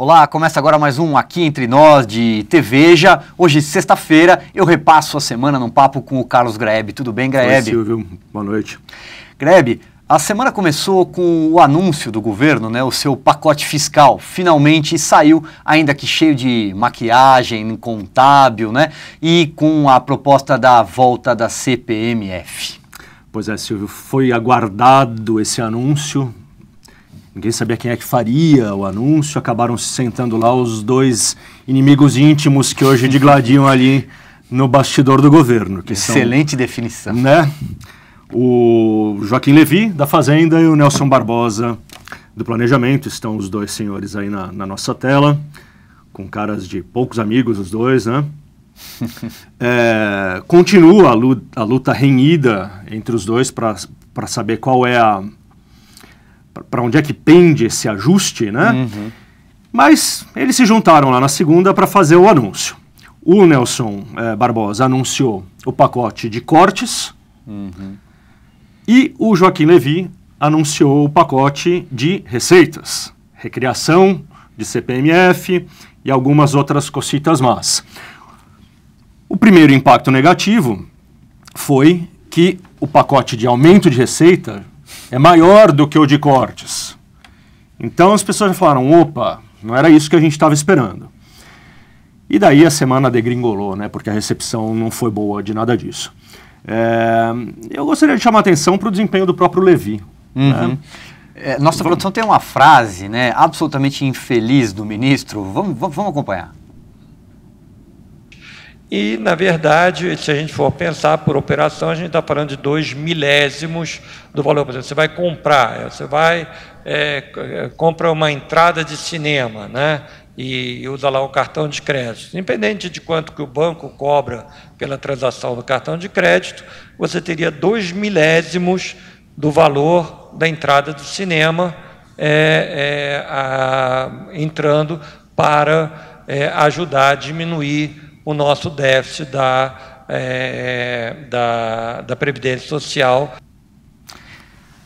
Olá, começa agora mais um Aqui Entre Nós de TVja. Hoje, sexta-feira, eu repasso a semana num papo com o Carlos Greb. Tudo bem, Greb? Oi, Silvio. Boa noite. Greb, a semana começou com o anúncio do governo, né, o seu pacote fiscal. Finalmente saiu, ainda que cheio de maquiagem, contábil, né, e com a proposta da volta da CPMF. Pois é, Silvio, foi aguardado esse anúncio Ninguém sabia quem é que faria o anúncio. Acabaram se sentando lá os dois inimigos íntimos que hoje digladiam ali no bastidor do governo. Excelente são, definição. Né? O Joaquim Levi, da Fazenda, e o Nelson Barbosa, do Planejamento. Estão os dois senhores aí na, na nossa tela, com caras de poucos amigos, os dois, né? é, continua a luta, a luta renhida entre os dois para saber qual é a para onde é que pende esse ajuste, né? Uhum. Mas eles se juntaram lá na segunda para fazer o anúncio. O Nelson eh, Barbosa anunciou o pacote de cortes uhum. e o Joaquim Levi anunciou o pacote de receitas, recriação de CPMF e algumas outras cocitas más. O primeiro impacto negativo foi que o pacote de aumento de receita é maior do que o de cortes. Então as pessoas já falaram: opa, não era isso que a gente estava esperando. E daí a semana degringolou, né? Porque a recepção não foi boa de nada disso. É, eu gostaria de chamar atenção para o desempenho do próprio Levi. Né? Uhum. Né? É, nossa produção tem uma frase né, absolutamente infeliz do ministro. vamos, vamos acompanhar. E, na verdade, se a gente for pensar por operação, a gente está falando de dois milésimos do valor. Por exemplo, você vai comprar, eh, você vai é, compra uma entrada de cinema, né? E usa lá o cartão de crédito. Independente de quanto que o banco cobra pela transação do cartão de crédito, você teria dois milésimos do valor da entrada do cinema é, é, a, entrando para ajudar a diminuir o nosso déficit da, é, da, da Previdência Social.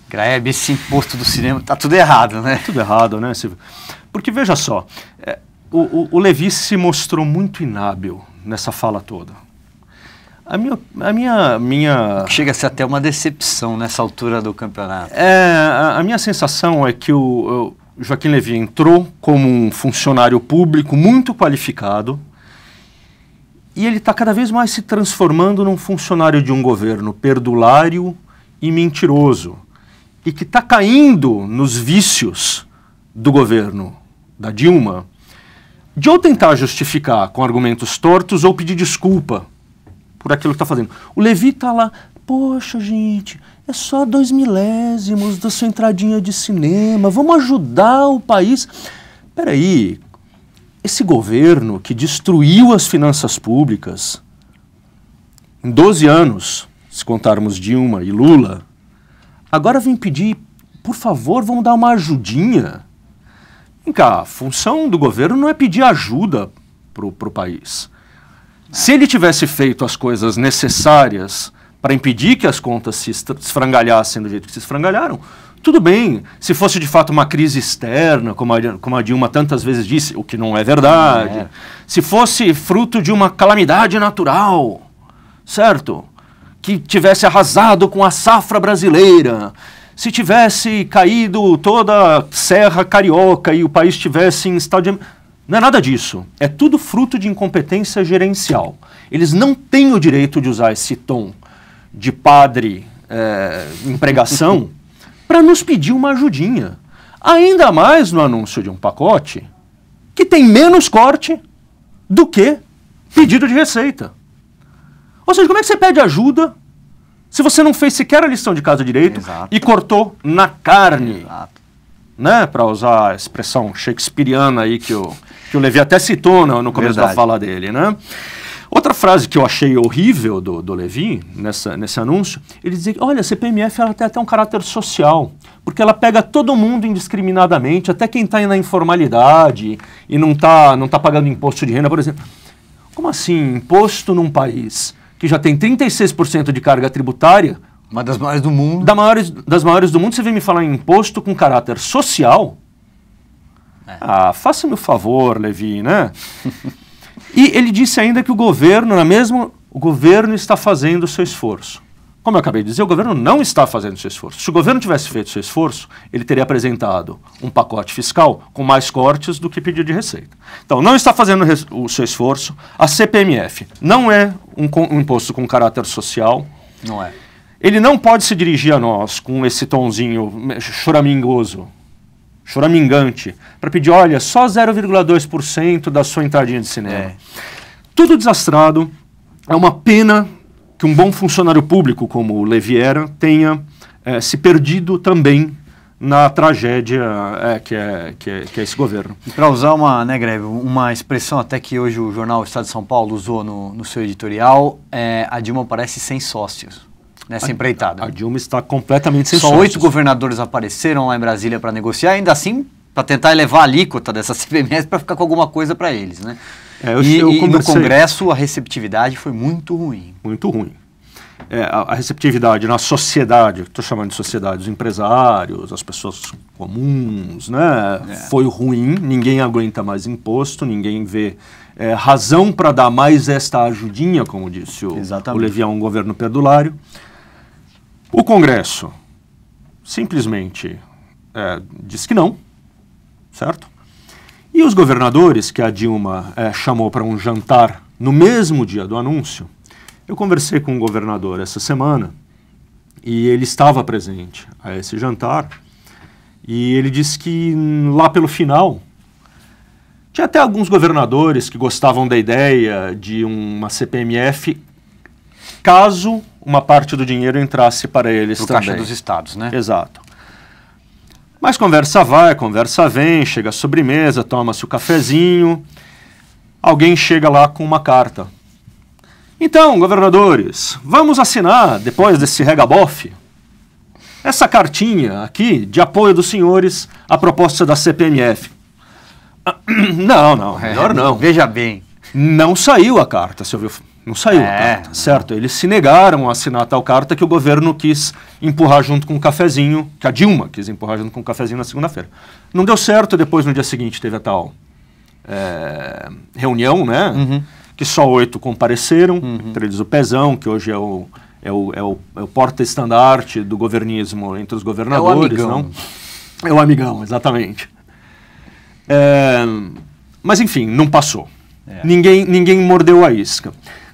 Graeb, esse imposto do cinema está tudo errado, né? Tudo errado, né, Silvio? Porque veja só, é, o, o, o Levi se mostrou muito inábil nessa fala toda. A minha, a minha, minha... Chega a ser até uma decepção nessa altura do campeonato. É, a, a minha sensação é que o, o Joaquim Levi entrou como um funcionário público muito qualificado, e ele está cada vez mais se transformando num funcionário de um governo perdulário e mentiroso, e que está caindo nos vícios do governo da Dilma, de ou tentar justificar com argumentos tortos ou pedir desculpa por aquilo que está fazendo. O Levi está lá, poxa gente, é só dois milésimos da sua entradinha de cinema, vamos ajudar o país. Peraí, esse governo que destruiu as finanças públicas, em 12 anos, se contarmos Dilma e Lula, agora vem pedir, por favor, vão dar uma ajudinha. Vem cá, a função do governo não é pedir ajuda para o país. Se ele tivesse feito as coisas necessárias para impedir que as contas se esfrangalhassem do jeito que se esfrangalharam, tudo bem, se fosse de fato uma crise externa, como a, como a Dilma tantas vezes disse, o que não é verdade. é. Se fosse fruto de uma calamidade natural, certo? Que tivesse arrasado com a safra brasileira. Se tivesse caído toda a Serra Carioca e o país tivesse em estado de. Não é nada disso. É tudo fruto de incompetência gerencial. Eles não têm o direito de usar esse tom de padre é, para nos pedir uma ajudinha. Ainda mais no anúncio de um pacote que tem menos corte do que pedido de receita. Ou seja, como é que você pede ajuda se você não fez sequer a lição de casa direito Exato. e cortou na carne? Exato. Né? Para usar a expressão shakespeariana aí que o, que o Levi até citou no, no começo Verdade. da fala dele, né? Outra frase que eu achei horrível do, do Levin, nessa, nesse anúncio, ele dizia que, olha, a CPMF ela tem até um caráter social, porque ela pega todo mundo indiscriminadamente, até quem está na informalidade e não está não tá pagando imposto de renda, por exemplo. Como assim, imposto num país que já tem 36% de carga tributária? Uma das maiores do mundo. Da maiores, das maiores do mundo, você vem me falar em imposto com caráter social? É. Ah, faça-me o favor, Levi, né? E ele disse ainda que o governo, na é mesmo, o governo está fazendo o seu esforço. Como eu acabei de dizer, o governo não está fazendo o seu esforço. Se o governo tivesse feito o seu esforço, ele teria apresentado um pacote fiscal com mais cortes do que pediu de receita. Então, não está fazendo o seu esforço. A CPMF não é um, um imposto com caráter social. Não é. Ele não pode se dirigir a nós com esse tonzinho choramingoso choramingante, para pedir, olha, só 0,2% da sua entradinha de cinema. É. Tudo desastrado, é uma pena que um bom funcionário público como o Leviera tenha é, se perdido também na tragédia é, que, é, que, é, que, é, esse governo. Para usar uma, né, Greve, uma expressão até que hoje o jornal Estado de São Paulo usou no, no seu editorial, eh, a Dilma parece sem sócios nessa a, empreitada. A Dilma está completamente sem Só oito governadores apareceram lá em Brasília para negociar, ainda assim para tentar elevar a alíquota dessa CBMS para ficar com alguma coisa para eles, né? É, eu, e, eu no Congresso a receptividade foi muito ruim. Muito ruim. É, a, a, receptividade na sociedade, estou chamando de sociedade, os empresários, as pessoas comuns, né? É. Foi ruim, ninguém aguenta mais imposto, ninguém vê é, razão para dar mais esta ajudinha, como disse o, o Levião, um governo perdulário. O Congresso simplesmente é, diz que não, certo? E os governadores que a Dilma é, chamou para um jantar no mesmo dia do anúncio, eu conversei com o um governador essa semana e ele estava presente a esse jantar e ele disse que lá pelo final tinha até alguns governadores que gostavam da ideia de uma CPMF caso uma parte do dinheiro entrasse para eles Pro também. caixa dos estados, né? Exato. Mas conversa vai, conversa vem, chega a sobremesa, toma-se o cafezinho. Alguém chega lá com uma carta. Então, governadores, vamos assinar, depois desse regabofe, essa cartinha aqui de apoio dos senhores à proposta da CPMF. Ah, não, não, é, melhor não. É, veja bem. Não saiu a carta, você ouviu. Não saiu, é. Tá? certo? Eles se negaram a assinar tal carta que o governo quis empurrar junto com o um cafezinho, que a Dilma quis empurrar junto com o cafezinho na segunda-feira. Não deu certo, depois no dia seguinte teve a tal é, reunião, né? Uhum. Que só oito compareceram, uhum. entre eles o Pezão, que hoje é o, é o, é o, é o porta-estandarte do governismo entre os governadores. É o amigão. Não? É o amigão, exatamente. É, mas enfim, não passou. É. Ninguém, ninguém mordeu a isca.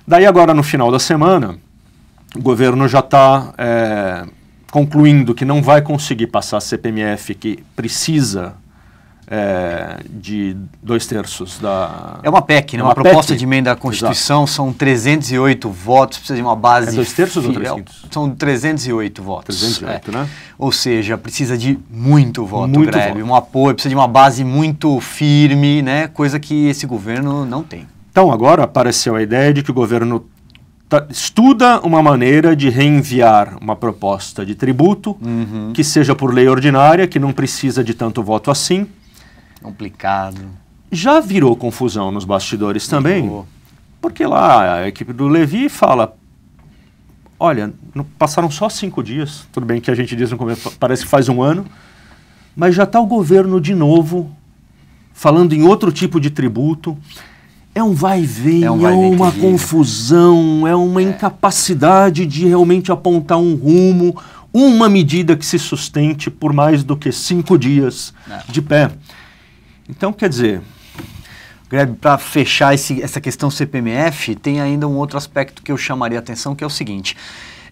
Daí agora no final da semana, o governo já está é, concluindo que não vai conseguir passar a CPMF que precisa é, de dois terços da. É uma PEC, né? É uma, uma proposta PEC. de emenda à Constituição, Exato. são 308 votos, precisa de uma base. É dois terços fiel. ou 300? São 308 votos. 308, é. né? Ou seja, precisa de muito voto, muito greve, voto. um apoio, precisa de uma base muito firme, né? Coisa que esse governo não tem. Então, agora apareceu a ideia de que o governo estuda uma maneira de reenviar uma proposta de tributo uhum. que seja por lei ordinária, que não precisa de tanto voto assim. Complicado. Já virou confusão nos bastidores também, porque lá a equipe do Levi fala: olha, passaram só cinco dias, tudo bem que a gente diz no começo, parece que faz um ano, mas já está o governo de novo falando em outro tipo de tributo. É um vai e vem, é, um é uma confusão, é uma é. incapacidade de realmente apontar um rumo, uma medida que se sustente por mais do que cinco dias é. de pé. Então, quer dizer, Greg, para fechar esse, essa questão CPMF, tem ainda um outro aspecto que eu chamaria a atenção, que é o seguinte.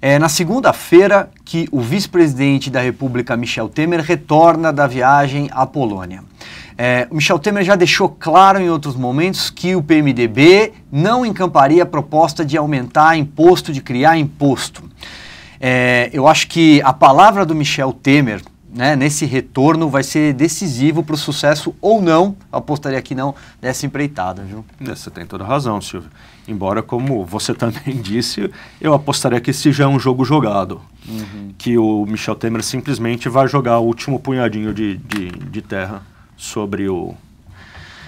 É na segunda-feira que o vice-presidente da República, Michel Temer, retorna da viagem à Polônia. É, Michel Temer já deixou claro em outros momentos que o PMDB não encamparia a proposta de aumentar imposto, de criar imposto. É, eu acho que a palavra do Michel Temer né, nesse retorno vai ser decisivo para o sucesso ou não, apostaria que não, dessa empreitada. Viu? É, você tem toda razão, Silvio. Embora, como você também disse, eu apostaria que esse já é um jogo jogado. Uhum. Que o Michel Temer simplesmente vai jogar o último punhadinho de, de, de terra sobre o,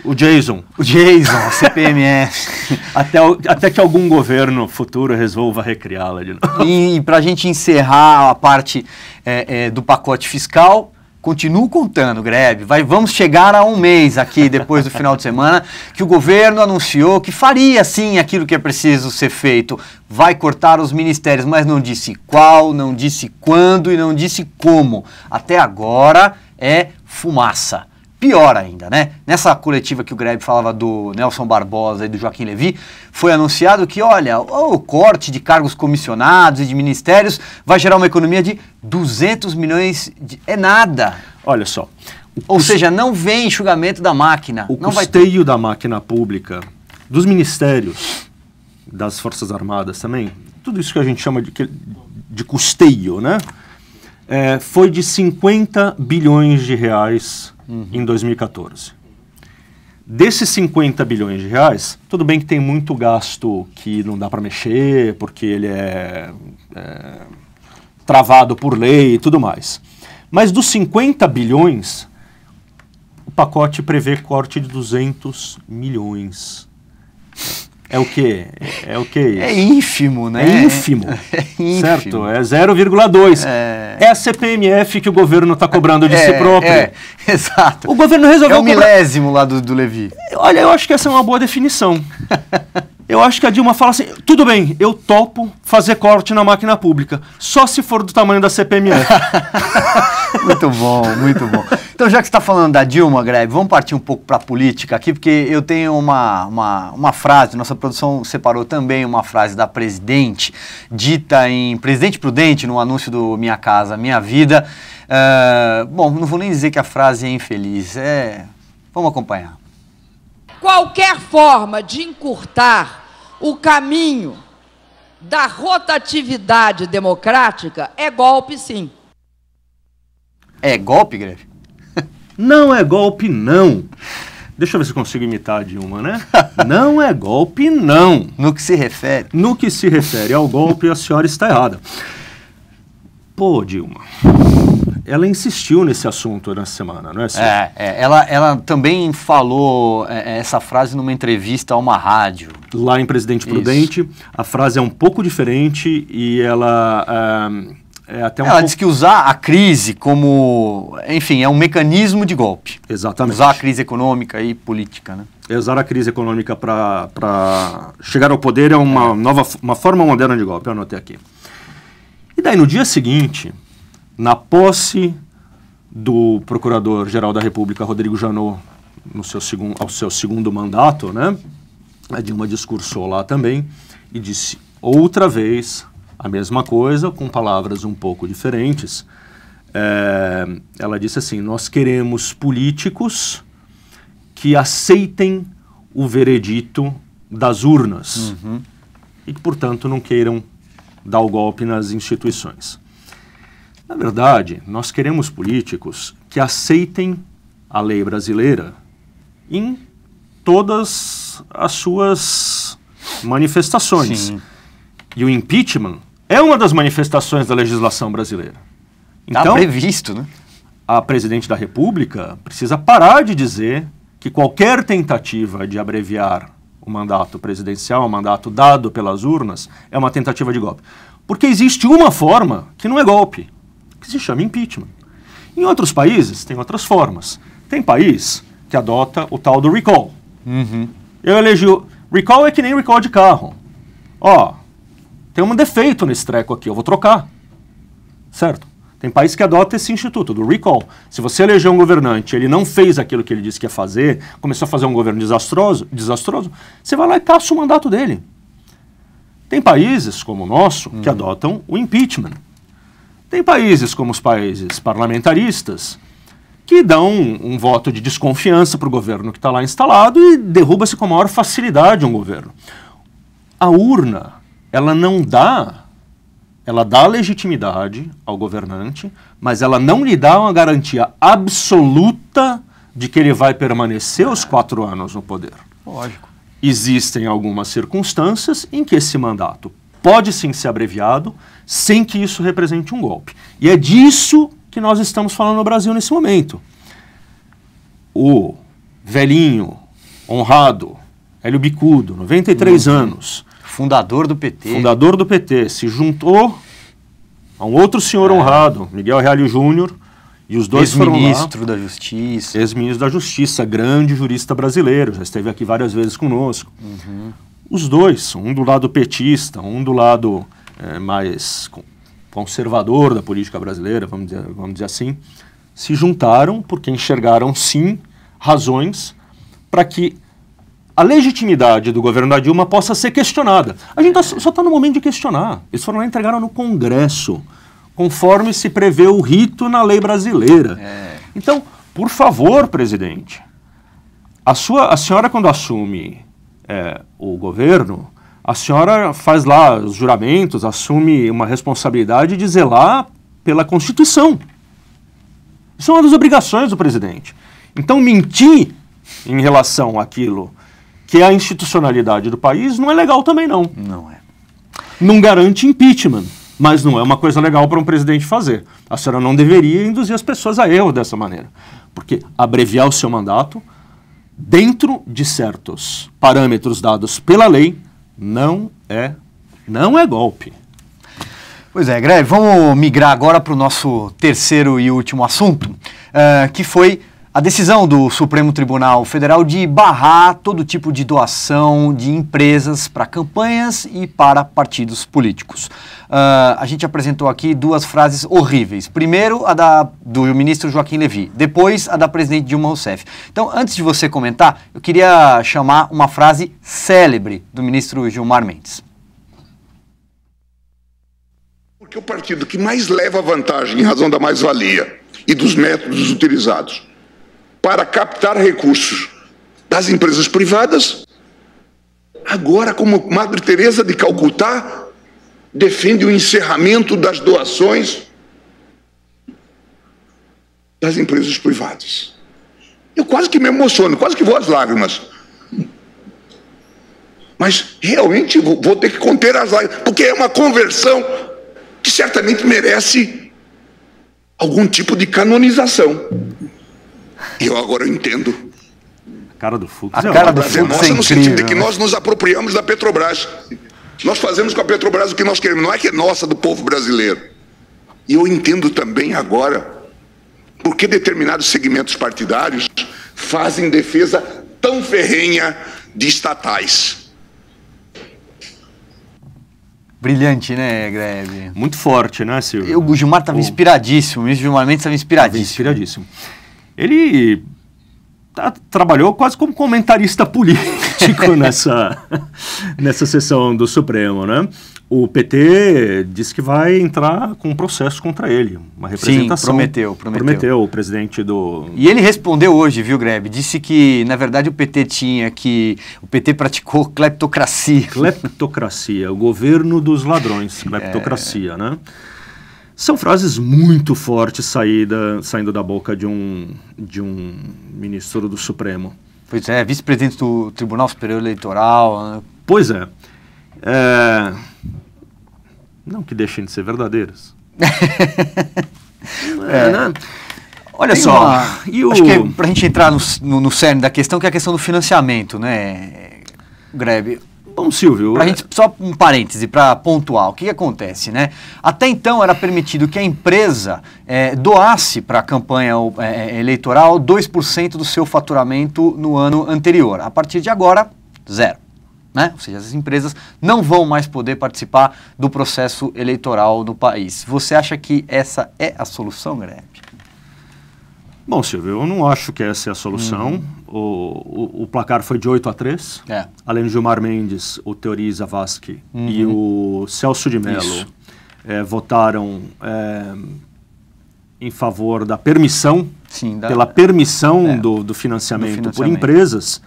o Jason. O Jason, a CPMF. até, o, até que algum governo futuro resolva recriá-la de novo. E, e para a gente encerrar a parte é, é, do pacote fiscal, continuo contando, Greg. Vai, vamos chegar a um mês aqui depois do final de semana que o governo anunciou que faria sim aquilo que é preciso ser feito. Vai cortar os ministérios, mas não disse qual, não disse quando e não disse como. Até agora é fumaça pior ainda, né? Nessa coletiva que o Greb falava do Nelson Barbosa e do Joaquim Levi, foi anunciado que, olha, o corte de cargos comissionados e de ministérios vai gerar uma economia de 200 milhões de... é nada. Olha só. Ou seja, não vem enxugamento da máquina. O não custeio da máquina pública, dos ministérios, das Forças Armadas também, tudo isso que a gente chama de, de custeio, né? é, foi de 50 bilhões de reais uhum. em 2014. Desses 50 bilhões de reais, tudo bem que tem muito gasto que não dá para mexer, porque ele é, é, travado por lei e tudo mais. Mas dos 50 bilhões, o pacote prevê corte de 200 milhões é o quê? É o quê isso? É ínfimo, né? É ínfimo, é ínfimo. certo? É 0,2. É... é a CPMF que o governo está cobrando de é, si próprio. É, exato. O governo resolveu... É o milésimo cobrar... lá do, do Levi. Olha, eu acho que essa é uma boa definição. Eu acho que a Dilma fala assim: tudo bem, eu topo fazer corte na máquina pública, só se for do tamanho da CPMF. muito bom, muito bom. Então, já que você está falando da Dilma, Greve, vamos partir um pouco para a política aqui, porque eu tenho uma, uma, uma frase, nossa produção separou também uma frase da presidente, dita em Presidente Prudente, no anúncio do Minha Casa Minha Vida. Uh, bom, não vou nem dizer que a frase é infeliz, é. Vamos acompanhar. Qualquer forma de encurtar o caminho da rotatividade democrática é golpe, sim. É golpe, Greve? não é golpe, não. Deixa eu ver se consigo imitar a Dilma, né? Não é golpe, não. No que se refere? No que se refere ao golpe, a senhora está errada. Pô, Dilma ela insistiu nesse assunto na semana, não é, Ciro? É, é ela, ela também falou é, é, essa frase numa entrevista a uma rádio. Lá em Presidente Prudente, Isso. a frase é um pouco diferente e ela. É, é até um ela pouco... diz que usar a crise como, enfim, é um mecanismo de golpe. Exatamente. Usar a crise econômica e política, né? É, usar a crise econômica para chegar ao poder é uma nova uma forma moderna de golpe, eu anotei aqui. E daí no dia seguinte, na posse do Procurador-Geral da República, Rodrigo Janot, no seu segundo, ao seu segundo mandato, né? A Dilma discursou lá também e disse outra vez a mesma coisa, com palavras um pouco diferentes. É, ela disse assim: Nós queremos políticos que aceitem o veredito das urnas uhum. e que, portanto, não queiram dar o golpe nas instituições. Na verdade, nós queremos políticos que aceitem a lei brasileira em todas as suas manifestações. Sim. E o impeachment é uma das manifestações da legislação brasileira. Tá então, tá previsto, né? A presidente da República precisa parar de dizer que qualquer tentativa de abreviar o mandato presidencial, o mandato dado pelas urnas, é uma tentativa de golpe. Porque existe uma forma que não é golpe que se chama impeachment. Em outros países, tem outras formas. Tem país que adota o tal do recall. Uhum. Eu elegi. o Recall é que nem recall de carro. Ó, tem um defeito nesse treco aqui, eu vou trocar. Certo? Tem país que adota esse instituto do recall. Se você eleger um governante, ele não fez aquilo que ele disse que ia fazer, começou a fazer um governo desastroso, desastroso você vai lá e caça o mandato dele. Tem países, como o nosso, uhum. que adotam o impeachment. Tem países como os países parlamentaristas que dão um, voto de desconfiança para o governo que está lá instalado e derruba-se com maior facilidade um governo. A urna, ela não dá, ela dá legitimidade ao governante, mas ela não lhe dá uma garantia absoluta de que ele vai permanecer os quatro anos no poder. Lógico. Existem algumas circunstâncias em que esse mandato pode sim ser abreviado, sem que isso represente um golpe. E é disso que nós estamos falando no Brasil nesse momento. O velhinho, honrado, Hélio Bicudo, 93 uhum. anos. Fundador do PT. Fundador do PT. Se juntou a um outro senhor é. honrado, Miguel Realho Júnior, e os dois foram lá. Ex-ministro da Justiça. Ex-ministro da Justiça, grande jurista brasileiro, já esteve aqui várias vezes conosco. Uhum os dois, um do lado petista, um do lado é, mais conservador da política brasileira, vamos dizer, vamos dizer assim, se juntaram porque enxergaram sim razões para que a legitimidade do governo da Dilma possa ser questionada. A gente tá, só está no momento de questionar. Eles foram lá e entregaram no Congresso, conforme se prevê o rito na lei brasileira. É. Então, por favor, presidente, a, sua, a senhora, quando assume é, o governo, a senhora faz lá os juramentos, assume uma responsabilidade de zelar pela Constituição. Isso é uma das obrigações do presidente. Então, mentir em relação àquilo que é a institucionalidade do país não é legal também, não. Não é. Não garante impeachment, mas não é uma coisa legal para um presidente fazer. A senhora não deveria induzir as pessoas a erro dessa maneira. Porque abreviar o seu mandato dentro de certos parâmetros dados pela lei, não é, não é golpe. Pois é, Greg, vamos migrar agora para o nosso terceiro e último assunto, uh, que foi a decisão do Supremo Tribunal Federal de barrar todo tipo de doação de empresas para campanhas e para partidos políticos. Uh, a gente apresentou aqui duas frases horríveis. Primeiro, a da, do ministro Joaquim Levy, depois, a da presidente Dilma Rousseff. Então, antes de você comentar, eu queria chamar uma frase célebre do ministro Gilmar Mendes. Porque o partido que mais leva vantagem em razão da mais-valia e dos métodos utilizados para captar recursos das empresas privadas. Agora, como Madre Teresa de Calcutá defende o encerramento das doações das empresas privadas. Eu quase que me emociono, quase que vou às lágrimas. Mas realmente vou ter que conter as lágrimas, porque é uma conversão que certamente merece algum tipo de canonização. E eu agora entendo. A cara do Fux. A cara do Fux é no sentido de que né? nós nos apropriamos da Petrobras. Nós fazemos com a Petrobras o que nós queremos, não é que é nossa do povo brasileiro. E eu entendo também agora por que determinados segmentos partidários fazem defesa tão ferrenha de estatais. Brilhante, né, Greve? Muito forte, né, Silvio? Eu, o Gilmar estava inspiradíssimo, o ministro Gilmar Mendes estava inspiradíssimo. Tava inspiradíssimo ele tá, trabalhou quase como comentarista político nessa, nessa sessão do Supremo, né? O PT disse que vai entrar com um processo contra ele, uma representação. Sim, prometeu, prometeu. Prometeu o presidente do... E ele respondeu hoje, viu, Greb? Disse que, na verdade, o PT tinha que... O PT praticou cleptocracia. Cleptocracia, o governo dos ladrões, é. cleptocracia, é... né? São frases muito fortes saída, saindo da boca de um, de um ministro do Supremo. Pois é, vice-presidente do Tribunal Superior Eleitoral. Né? Pois é. é. Não que deixem de ser verdadeiras. é, é. Né? Olha Tem só. Uma... E o... Acho que é para a gente entrar no, no, no cerne da questão, que é a questão do financiamento, né, Grebe? Bom, Silvio. Pra é... gente, só um parêntese para pontuar. O que, que, acontece, né? Até então era permitido que a empresa é, doasse para a campanha é, eleitoral 2% do seu faturamento no ano anterior. A partir de agora, zero. Né? Ou seja, as empresas não vão mais poder participar do processo eleitoral no país. Você acha que essa é a solução, Greg? Bom, Silvio, eu não acho que essa é a solução. Uhum. O, o, o, placar foi de 8 a 3. É. Além do Gilmar Mendes, o Teori Zavascki uhum. e o Celso de Mello é, votaram é, em favor da permissão, Sim, da, pela permissão é, do, do, financiamento do, financiamento por empresas.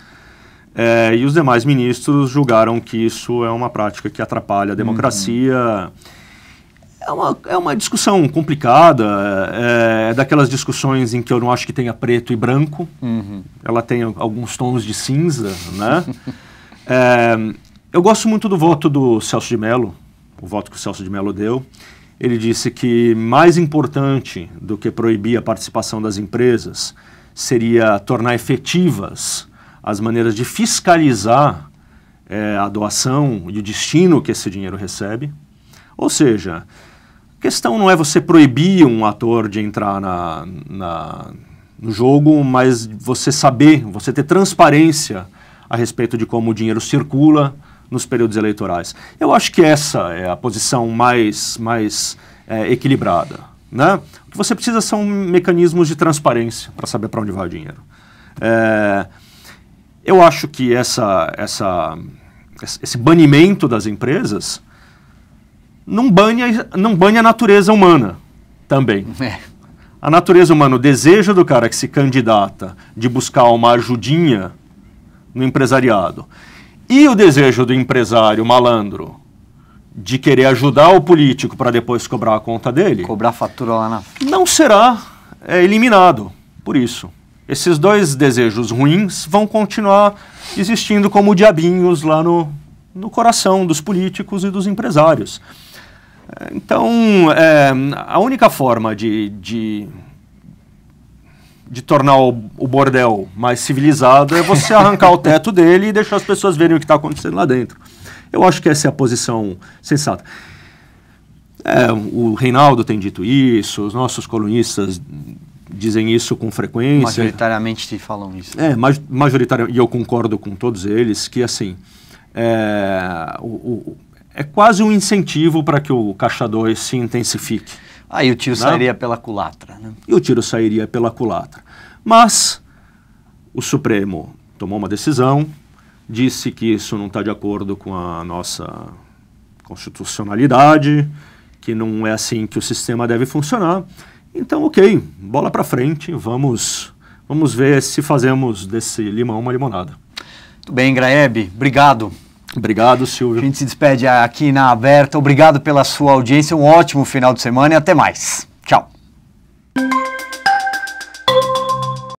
É, e os demais ministros julgaram que isso é uma prática que atrapalha a uhum. democracia. Uhum é uma, é uma discussão complicada, é, é, é daquelas discussões em que eu não acho que tenha preto e branco, uhum. ela tem alguns tons de cinza, né? é, eu gosto muito do voto do Celso de Mello, o voto que o Celso de Mello deu. Ele disse que mais importante do que proibir a participação das empresas seria tornar efetivas as maneiras de fiscalizar é, a doação e o destino que esse dinheiro recebe. Ou seja, a questão não é você proibir um ator de entrar na, na, no jogo, mas você saber, você ter transparência a respeito de como o dinheiro circula nos períodos eleitorais. Eu acho que essa é a posição mais, mais é, equilibrada. Né? O que você precisa são mecanismos de transparência para saber para onde vai o dinheiro. É, eu acho que essa, essa, esse banimento das empresas não banhe a, não bane a natureza humana também. É. A natureza humana, o desejo do cara que se candidata de buscar uma ajudinha no empresariado e o desejo do empresário malandro de querer ajudar o político para depois cobrar a conta dele. Cobrar a fatura lá na. Não será é, eliminado por isso. Esses dois desejos ruins vão continuar existindo como diabinhos lá no, no coração dos políticos e dos empresários. Então, é, a única forma de, de, de tornar o, o, bordel mais civilizado é você arrancar o teto dele e deixar as pessoas verem o que está acontecendo lá dentro. Eu acho que essa é a posição sensata. É, o Reinaldo tem dito isso, os nossos colunistas dizem isso com frequência. Majoritariamente te falam isso. É, majoritariamente, e eu concordo com todos eles, que assim, é, o, o é quase um incentivo para que o Caixa 2 se intensifique. Aí o tiro né? sairia pela culatra. Né? E o tiro sairia pela culatra. Mas o Supremo tomou uma decisão, disse que isso não está de acordo com a nossa constitucionalidade, que não é assim que o sistema deve funcionar. Então, ok, bola para frente, vamos, vamos ver se fazemos desse limão uma limonada. Muito bem, Graeb, obrigado. Obrigado, Silvio. A gente se despede aqui na Aberta. Obrigado pela sua audiência. Um ótimo final de semana e até mais. Tchau.